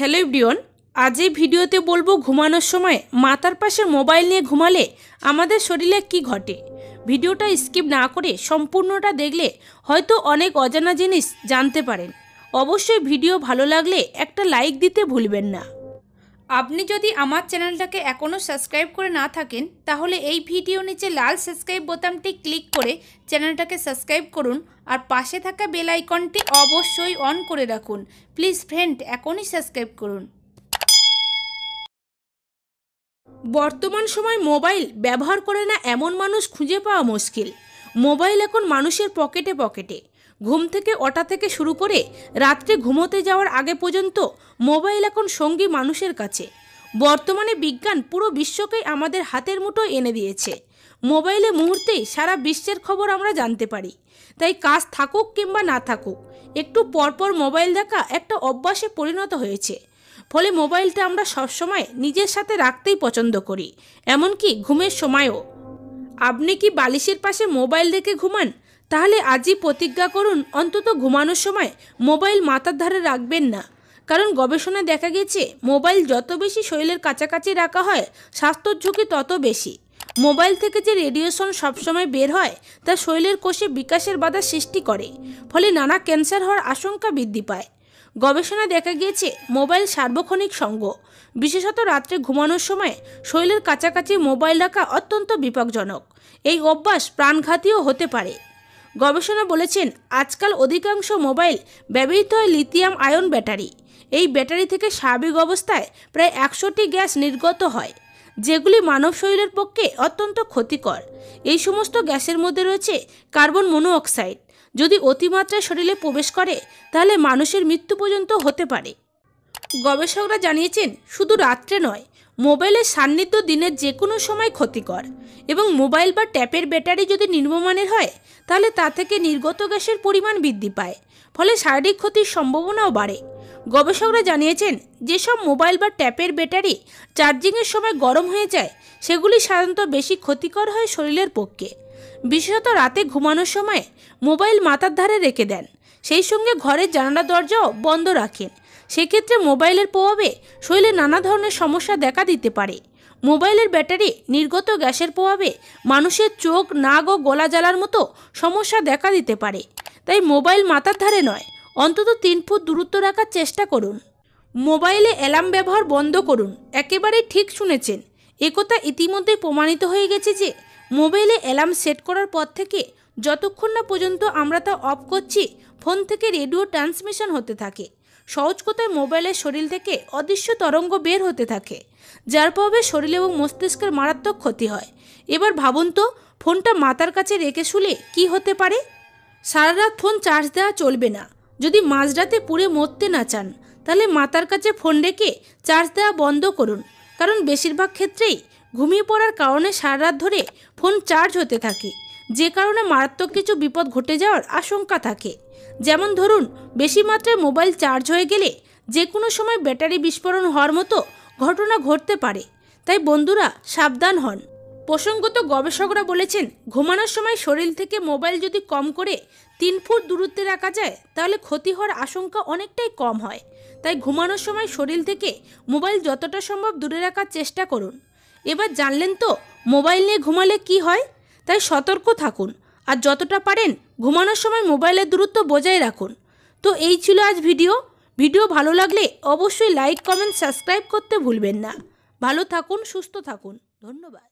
hello Dion আজ এই ভিডিওতে বলবো ঘুমানোর সময় মাথার পাশে মোবাইল নিয়ে ঘুমালে আমাদের শরীরে কি ঘটে ভিডিওটা স্কিপ না করে সম্পূর্ণটা দেখলে হয়তো অনেক অজানা জিনিস জানতে পারেন অবশ্যই ভিডিও ভালো লাগলে একটা লাইক দিতে ভুলবেন না আপনি যদি আমার চ্যানেলটাকে এখনও সাবস্ক্রাইব করে না থাকেন তাহলে এই ভিডিও নিচে লাল সাবস্ক্রাইব বোতামটি ক্লিক করে চ্যানেলটাকে সাবস্ক্রাইব করুন আর পাশে থাকা বেল আইকনটি অবশ্যই অন করে রাখুন প্লিজ ফ্রেন্ড এখনই সাবস্ক্রাইব করুন বর্তমান সময় মোবাইল ব্যবহার করে না এমন মানুষ খুঁজে পাওয়া মুশকিল মোবাইল এখন মানুষের পকেটে পকেটে ঘুম থেকে ওটা থেকে শুরু করে রাত্রে ঘুমোতে যাওয়ার আগে পর্যন্ত মোবাইল এখন সঙ্গী মানুষের কাছে বর্তমানে বিজ্ঞান পুরো বিশ্বকেই আমাদের হাতের মুঠো এনে দিয়েছে মোবাইলে মুহূর্তেই সারা বিশ্বের খবর আমরা জানতে পারি তাই কাজ থাকুক কিংবা না থাকুক একটু পরপর মোবাইল দেখা একটা অভ্যাসে পরিণত হয়েছে ফলে মোবাইলটা আমরা সবসময় নিজের সাথে রাখতেই পছন্দ করি এমনকি ঘুমের সময়ও আপনি কি বালিশের পাশে মোবাইল রেখে ঘুমান তাহলে আজই প্রতিজ্ঞা করুন অন্তত ঘুমানোর সময় মোবাইল মাথার ধারে রাখবেন না কারণ গবেষণায় দেখা গেছে মোবাইল যত বেশি শরীরের কাছাকাছি রাখা হয় স্বাস্থ্যর ঝুঁকি তত বেশি মোবাইল থেকে যে রেডিয়েশন সবসময় বের হয় তা শরীরের কোষে বিকাশের বাধা সৃষ্টি করে ফলে নানা ক্যান্সার হওয়ার আশঙ্কা বৃদ্ধি পায় গবেষণায় দেখা গিয়েছে মোবাইল সার্বক্ষণিক সঙ্গ বিশেষত রাত্রে ঘুমানোর সময় শরীরের কাছাকাছি মোবাইল রাখা অত্যন্ত বিপজ্জনক এই অভ্যাস প্রাণঘাতীও হতে পারে গবেষণা বলেছেন আজকাল অধিকাংশ মোবাইল ব্যবহৃত হয় লিথিয়াম আয়ন ব্যাটারি এই ব্যাটারি থেকে স্বাভাবিক অবস্থায় প্রায় একশোটি গ্যাস নির্গত হয় যেগুলি মানব শরীরের পক্ষে অত্যন্ত ক্ষতিকর এই সমস্ত গ্যাসের মধ্যে রয়েছে কার্বন মনোঅক্সাইড যদি অতিমাত্রায় শরীরে প্রবেশ করে তাহলে মানুষের মৃত্যু পর্যন্ত হতে পারে গবেষকরা জানিয়েছেন শুধু রাত্রে নয় মোবাইলের সান্নিধ্য দিনের যে কোনো সময় ক্ষতিকর এবং মোবাইল বা ট্যাপের ব্যাটারি যদি নির্মমানের হয় তাহলে তা থেকে নির্গত গ্যাসের পরিমাণ বৃদ্ধি পায় ফলে শারীরিক ক্ষতির সম্ভাবনাও বাড়ে গবেষকরা জানিয়েছেন যেসব মোবাইল বা ট্যাপের ব্যাটারি চার্জিংয়ের সময় গরম হয়ে যায় সেগুলি সাধারণত বেশি ক্ষতিকর হয় শরীরের পক্ষে বিশেষত রাতে ঘুমানোর সময় মোবাইল মাথার ধারে রেখে দেন সেই সঙ্গে ঘরের জানালা দরজাও বন্ধ রাখেন সেক্ষেত্রে মোবাইলের প্রভাবে শরীরে নানা ধরনের সমস্যা দেখা দিতে পারে মোবাইলের ব্যাটারি নির্গত গ্যাসের প্রভাবে মানুষের চোখ নাক ও গলা জ্বালার মতো সমস্যা দেখা দিতে পারে তাই মোবাইল মাথার ধারে নয় অন্তত তিন ফুট দূরত্ব রাখার চেষ্টা করুন মোবাইলে অ্যালার্ম ব্যবহার বন্ধ করুন একেবারে ঠিক শুনেছেন একথা ইতিমধ্যে প্রমাণিত হয়ে গেছে যে মোবাইলে অ্যালার্ম সেট করার পর থেকে যতক্ষণ না পর্যন্ত আমরা তা অফ করছি ফোন থেকে রেডিও ট্রান্সমিশন হতে থাকে সহজ কথায় মোবাইলের শরীর থেকে অদৃশ্য তরঙ্গ বের হতে থাকে যার প্রভাবে শরীর এবং মস্তিষ্কের মারাত্মক ক্ষতি হয় এবার ভাবুন তো ফোনটা মাথার কাছে রেখে শুলে কি হতে পারে সারা রাত ফোন চার্জ দেওয়া চলবে না যদি মাঝরাতে পুড়ে মরতে না চান তাহলে মাথার কাছে ফোন রেখে চার্জ দেওয়া বন্ধ করুন কারণ বেশিরভাগ ক্ষেত্রেই ঘুমিয়ে পড়ার কারণে সারা রাত ধরে ফোন চার্জ হতে থাকে যে কারণে মারাত্মক কিছু বিপদ ঘটে যাওয়ার আশঙ্কা থাকে যেমন ধরুন বেশি মাত্রায় মোবাইল চার্জ হয়ে গেলে যে কোনো সময় ব্যাটারি বিস্ফোরণ হওয়ার মতো ঘটনা ঘটতে পারে তাই বন্ধুরা সাবধান হন প্রসঙ্গত গবেষকরা বলেছেন ঘুমানোর সময় শরীর থেকে মোবাইল যদি কম করে তিন ফুট দূরত্বে রাখা যায় তাহলে ক্ষতি হওয়ার আশঙ্কা অনেকটাই কম হয় তাই ঘুমানোর সময় শরীর থেকে মোবাইল যতটা সম্ভব দূরে রাখার চেষ্টা করুন এবার জানলেন তো মোবাইল নিয়ে ঘুমালে কি হয় তাই সতর্ক থাকুন আর যতটা পারেন ঘুমানোর সময় মোবাইলের দূরত্ব বজায় রাখুন তো এই ছিল আজ ভিডিও ভিডিও ভালো লাগলে অবশ্যই লাইক কমেন্ট সাবস্ক্রাইব করতে ভুলবেন না ভালো থাকুন সুস্থ থাকুন ধন্যবাদ